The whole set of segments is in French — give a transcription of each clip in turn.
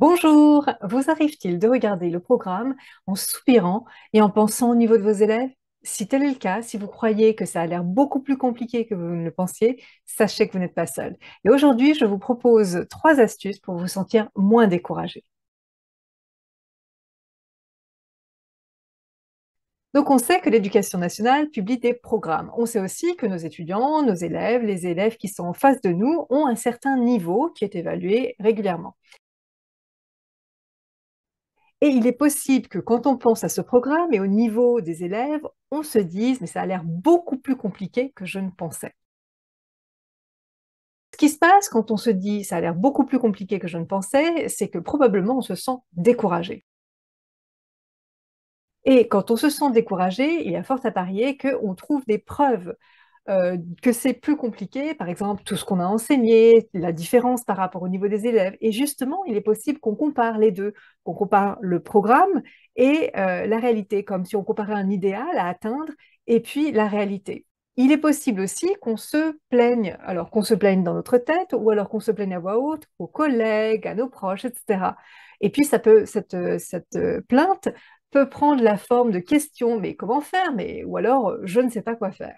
Bonjour, vous arrive-t-il de regarder le programme en soupirant et en pensant au niveau de vos élèves Si tel est le cas, si vous croyez que ça a l'air beaucoup plus compliqué que vous ne le pensiez, sachez que vous n'êtes pas seul. Et aujourd'hui, je vous propose trois astuces pour vous sentir moins découragé. Donc on sait que l'éducation nationale publie des programmes. On sait aussi que nos étudiants, nos élèves, les élèves qui sont en face de nous ont un certain niveau qui est évalué régulièrement. Et il est possible que quand on pense à ce programme et au niveau des élèves, on se dise, mais ça a l'air beaucoup plus compliqué que je ne pensais. Ce qui se passe quand on se dit, ça a l'air beaucoup plus compliqué que je ne pensais, c'est que probablement on se sent découragé. Et quand on se sent découragé, il y a fort à parier qu'on trouve des preuves euh, que c'est plus compliqué, par exemple tout ce qu'on a enseigné, la différence par rapport au niveau des élèves. Et justement, il est possible qu'on compare les deux, qu'on compare le programme et euh, la réalité, comme si on comparait un idéal à atteindre et puis la réalité. Il est possible aussi qu'on se plaigne, alors qu'on se plaigne dans notre tête ou alors qu'on se plaigne à voix haute, aux collègues, à nos proches, etc. Et puis ça peut, cette, cette plainte peut prendre la forme de questions, mais comment faire mais, Ou alors, je ne sais pas quoi faire.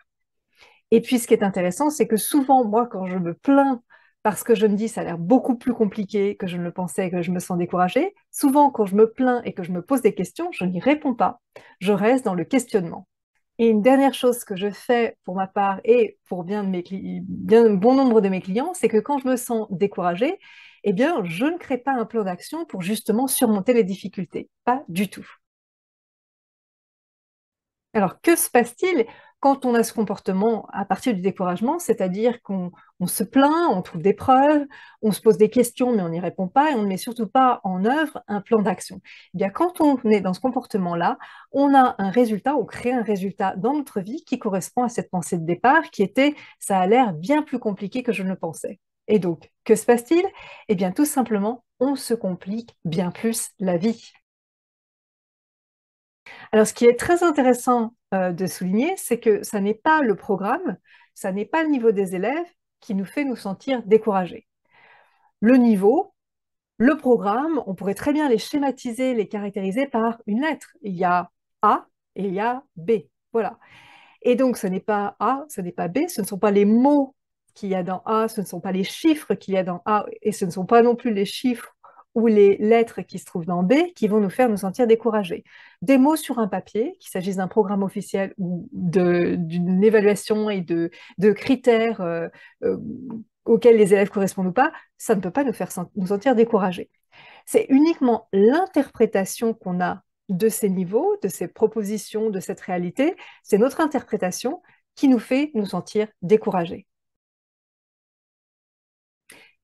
Et puis, ce qui est intéressant, c'est que souvent, moi, quand je me plains parce que je me dis ça a l'air beaucoup plus compliqué que je ne le pensais, que je me sens découragée, souvent, quand je me plains et que je me pose des questions, je n'y réponds pas. Je reste dans le questionnement. Et une dernière chose que je fais pour ma part et pour bien, bon nombre de mes clients, c'est que quand je me sens découragée, eh bien, je ne crée pas un plan d'action pour justement surmonter les difficultés. Pas du tout. Alors, que se passe-t-il quand on a ce comportement à partir du découragement, c'est-à-dire qu'on se plaint, on trouve des preuves, on se pose des questions, mais on n'y répond pas et on ne met surtout pas en œuvre un plan d'action. Eh bien, quand on est dans ce comportement-là, on a un résultat, on crée un résultat dans notre vie qui correspond à cette pensée de départ qui était ça a l'air bien plus compliqué que je ne le pensais. Et donc, que se passe-t-il Eh bien, tout simplement, on se complique bien plus la vie. Alors, ce qui est très intéressant euh, de souligner, c'est que ça n'est pas le programme, ça n'est pas le niveau des élèves qui nous fait nous sentir découragés. Le niveau, le programme, on pourrait très bien les schématiser, les caractériser par une lettre. Il y a A et il y a B. Voilà. Et donc, ce n'est pas A, ce n'est pas B, ce ne sont pas les mots qu'il y a dans A, ce ne sont pas les chiffres qu'il y a dans A, et ce ne sont pas non plus les chiffres ou les lettres qui se trouvent dans B qui vont nous faire nous sentir découragés. Des mots sur un papier, qu'il s'agisse d'un programme officiel ou d'une évaluation et de, critères euh, euh, auxquels les élèves correspondent ou pas, ça ne peut pas nous faire nous sentir découragés. C'est uniquement l'interprétation qu'on a de ces niveaux, de ces propositions, de cette réalité, c'est notre interprétation qui nous fait nous sentir découragés.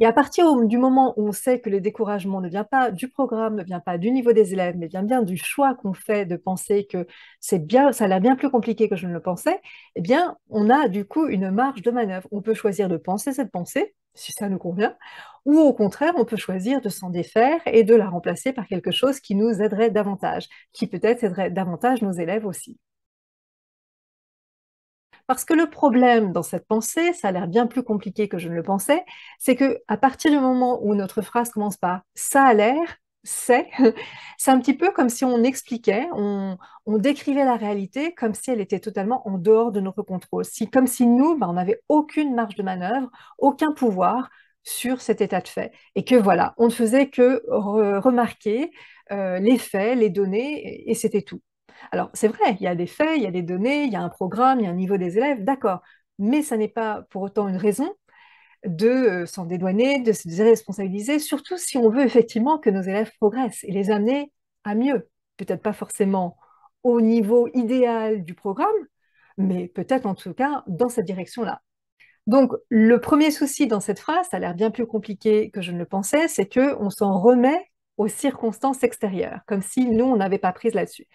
Et à partir du moment où on sait que le découragement ne vient pas du programme, ne vient pas du niveau des élèves, mais vient bien du choix qu'on fait de penser que c'est bien, ça a l'air bien plus compliqué que je ne le pensais, eh bien, on a du coup une marge de manœuvre. On peut choisir de penser cette pensée, si ça nous convient, ou au contraire, on peut choisir de s'en défaire et de la remplacer par quelque chose qui nous aiderait davantage, qui peut-être aiderait davantage nos élèves aussi. Parce que le problème dans cette pensée, ça a l'air bien plus compliqué que je ne le pensais, c'est que à partir du moment où notre phrase commence par ça a l'air, c'est, c'est un petit peu comme si on expliquait, on, décrivait la réalité comme si elle était totalement en dehors de notre contrôle, si, comme si nous, ben, on n'avait aucune marge de manœuvre, aucun pouvoir sur cet état de fait, et que voilà, on ne faisait que remarquer euh, les faits, les données, et c'était tout. Alors, c'est vrai, il y a des faits, il y a des données, il y a un programme, il y a un niveau des élèves, d'accord, mais ça n'est pas pour autant une raison de euh, s'en dédouaner, de se désresponsabiliser, surtout si on veut effectivement que nos élèves progressent et les amener à mieux. Peut-être pas forcément au niveau idéal du programme, mais peut-être en tout cas dans cette direction-là. Donc, le premier souci dans cette phrase, ça a l'air bien plus compliqué que je ne le pensais, c'est qu'on s'en remet aux circonstances extérieures, comme si nous, on n'avait pas prise là-dessus.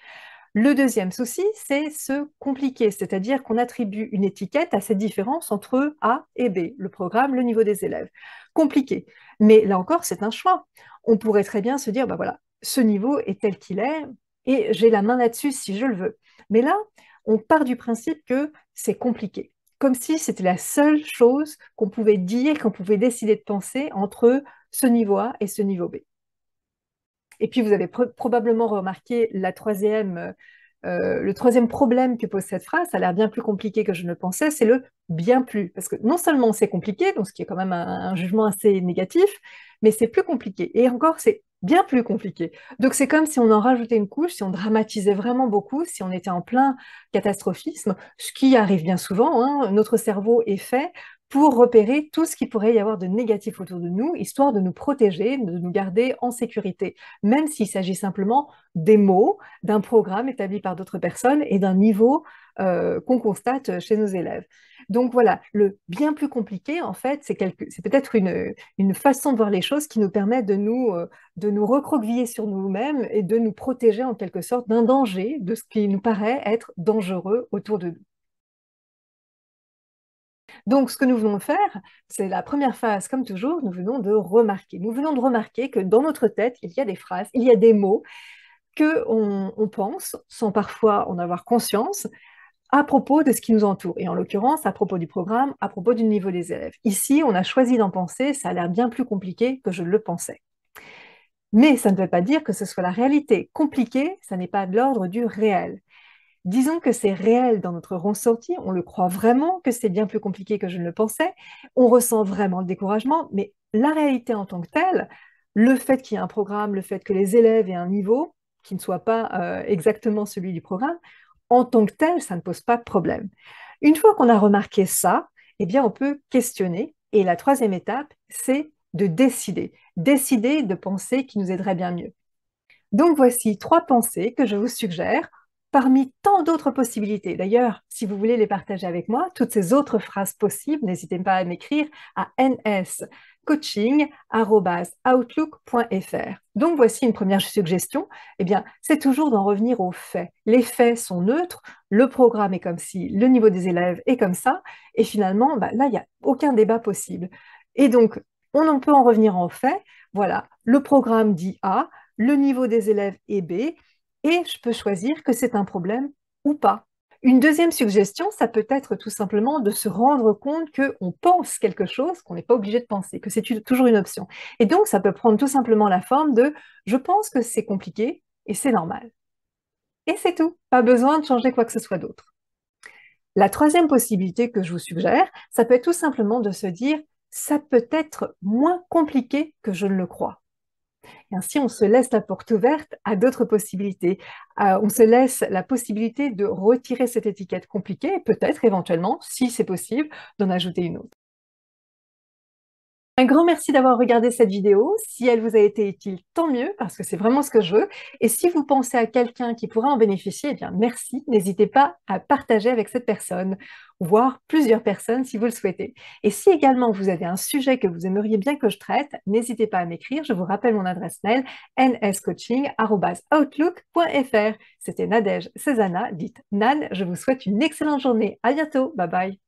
Le deuxième souci, c'est se compliquer, c'est-à-dire qu'on attribue une étiquette à cette différence entre A et B, le programme, le niveau des élèves. Compliqué. Mais là encore, c'est un choix. On pourrait très bien se dire, bah voilà, ce niveau est tel qu'il est et j'ai la main là-dessus si je le veux. Mais là, on part du principe que c'est compliqué comme si c'était la seule chose qu'on pouvait dire, qu'on pouvait décider de penser entre ce niveau A et ce niveau B. Et puis, vous avez probablement remarqué la troisième, euh, euh, le troisième problème que pose cette phrase, ça a l'air bien plus compliqué que je ne le pensais, c'est le bien plus. Parce que non seulement c'est compliqué, donc ce qui est quand même un, jugement assez négatif, mais c'est plus compliqué. Et encore, c'est bien plus compliqué. Donc c'est comme si on en rajoutait une couche, si on dramatisait vraiment beaucoup, si on était en plein catastrophisme, ce qui arrive bien souvent. Hein. Notre cerveau est fait pour repérer tout ce qui pourrait y avoir de négatif autour de nous, histoire de nous protéger, de nous garder en sécurité, même s'il s'agit simplement des mots, d'un programme établi par d'autres personnes et d'un niveau euh, qu'on constate chez nos élèves. Donc voilà, le bien plus compliqué, en fait, c'est peut-être une, façon de voir les choses qui nous permet euh, de nous recroqueviller sur nous-mêmes et de nous protéger en quelque sorte d'un danger, de ce qui nous paraît être dangereux autour de nous. Donc, ce que nous venons de faire, c'est la première phase, comme toujours, nous venons de remarquer. Nous venons de remarquer que dans notre tête, il y a des phrases, il y a des mots que on, pense, sans parfois en avoir conscience, à propos de ce qui nous entoure, et en l'occurrence à propos du programme, à propos du niveau des élèves. Ici, on a choisi d'en penser, ça a l'air bien plus compliqué que je le pensais. Mais ça ne veut pas dire que ce soit la réalité. Compliqué, ça n'est pas de l'ordre du réel disons que c'est réel dans notre ressenti, on le croit vraiment, que c'est bien plus compliqué que je ne le pensais, on ressent vraiment le découragement, mais la réalité en tant que telle, le fait qu'il y ait un programme, le fait que les élèves aient un niveau qui ne soit pas euh, exactement celui du programme, en tant que tel, ça ne pose pas de problème. Une fois qu'on a remarqué ça, eh bien, on peut questionner. Et la troisième étape, c'est de décider. Décider de penser qui nous aiderait bien mieux. Donc voici trois pensées que je vous suggère parmi tant d'autres possibilités. D'ailleurs, si vous voulez les partager avec moi, toutes ces autres phrases possibles, n'hésitez pas à m'écrire à nscoaching.outlook.fr. Donc voici une première suggestion. Eh bien, c'est toujours d'en revenir aux faits. Les faits sont neutres, le programme est comme si le niveau des élèves est comme ça, et finalement, bah, là, il n'y a aucun débat possible. Et donc, on en peut en revenir aux faits. Voilà, le programme dit A, le niveau des élèves est B, et je peux choisir que c'est un problème ou pas. Une deuxième suggestion, ça peut être tout simplement de se rendre compte qu'on pense quelque chose qu'on n'est pas obligé de penser, que c'est toujours une option. Et donc, ça peut prendre tout simplement la forme de je pense que c'est compliqué et c'est normal. Et c'est tout, pas besoin de changer quoi que ce soit d'autre. La troisième possibilité que je vous suggère, ça peut être tout simplement de se dire ça peut être moins compliqué que je ne le crois ainsi, on se laisse la porte ouverte à d'autres possibilités. Euh, on se laisse la possibilité de retirer cette étiquette compliquée, et peut-être éventuellement, si c'est possible, d'en ajouter une autre. Un grand merci d'avoir regardé cette vidéo. Si elle vous a été utile, tant mieux, parce que c'est vraiment ce que je veux. Et si vous pensez à quelqu'un qui pourra en bénéficier, eh bien merci. N'hésitez pas à partager avec cette personne, voire plusieurs personnes si vous le souhaitez. Et si également vous avez un sujet que vous aimeriez bien que je traite, n'hésitez pas à m'écrire. Je vous rappelle mon adresse mail nscoaching.outlook.fr. C'était Nadège Cézana, dite Nan. Je vous souhaite une excellente journée. À bientôt. Bye bye.